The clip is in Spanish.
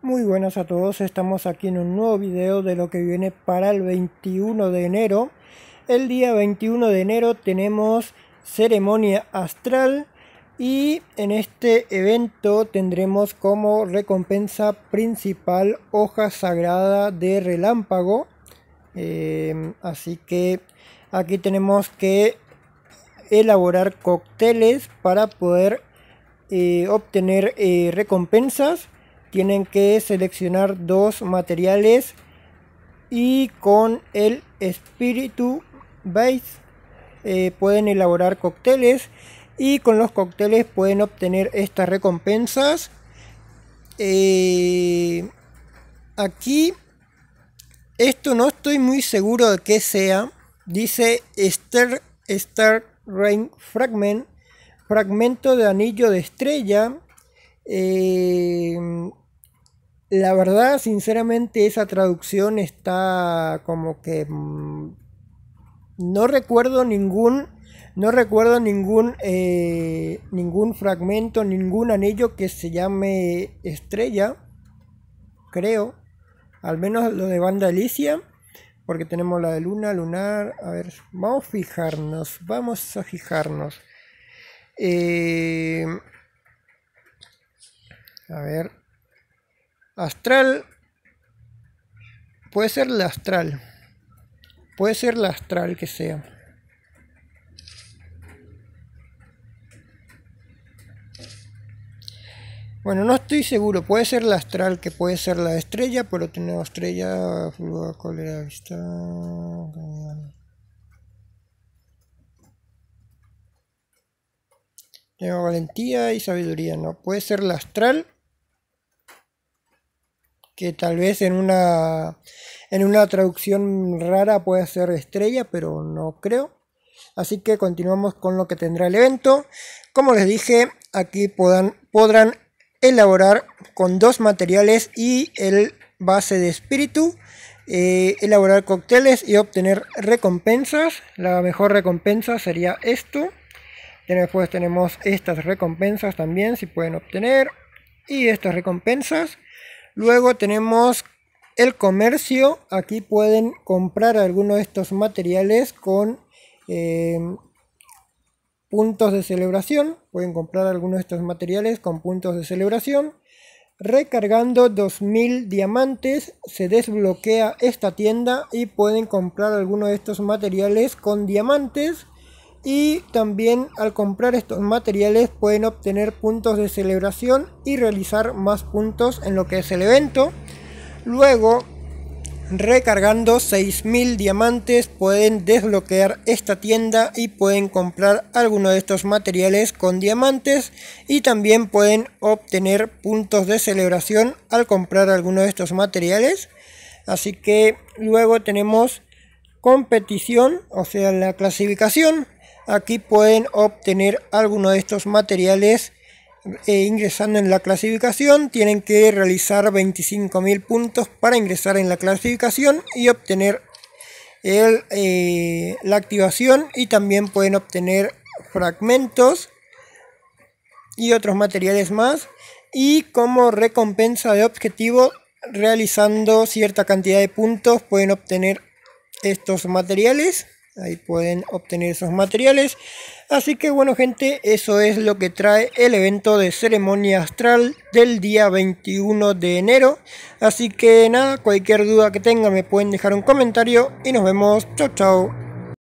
Muy buenas a todos, estamos aquí en un nuevo video de lo que viene para el 21 de enero. El día 21 de enero tenemos ceremonia astral y en este evento tendremos como recompensa principal hoja sagrada de relámpago. Em, así que aquí tenemos que elaborar cócteles para poder eh, obtener eh, recompensas tienen que seleccionar dos materiales y con el espíritu base eh, pueden elaborar cócteles y con los cócteles pueden obtener estas recompensas eh, aquí esto no estoy muy seguro de que sea dice Star, Star Rain Fragment fragmento de anillo de estrella eh, la verdad, sinceramente, esa traducción está como que... Mm, no recuerdo ningún... No recuerdo ningún, eh, ningún fragmento, ningún anillo que se llame estrella, creo. Al menos lo de Banda Alicia, porque tenemos la de luna, lunar. A ver, vamos a fijarnos, vamos a fijarnos. Eh, a ver, Astral. Puede ser la astral. Puede ser la astral que sea. Bueno, no estoy seguro. Puede ser la astral, que puede ser la estrella, pero tiene estrella, Tengo vista. valentía y sabiduría, ¿no? Puede ser la astral que tal vez en una, en una traducción rara puede ser estrella, pero no creo. Así que continuamos con lo que tendrá el evento. Como les dije, aquí podrán elaborar con dos materiales y el base de espíritu, eh, elaborar cócteles y obtener recompensas. La mejor recompensa sería esto. Después tenemos estas recompensas también, si pueden obtener. Y estas recompensas. Luego tenemos el comercio. Aquí pueden comprar algunos de estos materiales con eh, puntos de celebración. Pueden comprar algunos de estos materiales con puntos de celebración. Recargando 2000 diamantes se desbloquea esta tienda y pueden comprar algunos de estos materiales con diamantes y también al comprar estos materiales pueden obtener puntos de celebración y realizar más puntos en lo que es el evento. Luego, recargando 6.000 diamantes pueden desbloquear esta tienda y pueden comprar alguno de estos materiales con diamantes y también pueden obtener puntos de celebración al comprar alguno de estos materiales. Así que luego tenemos competición, o sea, la clasificación Aquí pueden obtener alguno de estos materiales eh, ingresando en la clasificación. Tienen que realizar 25.000 puntos para ingresar en la clasificación y obtener eh, la activación y también pueden obtener fragmentos y otros materiales más y como recompensa de objetivo realizando cierta cantidad de puntos pueden obtener estos materiales Ahí pueden obtener esos materiales. Así que bueno gente, eso es lo que trae el evento de ceremonia astral del día 21 de enero. Así que nada, cualquier duda que tengan me pueden dejar un comentario y nos vemos. Chao, chao.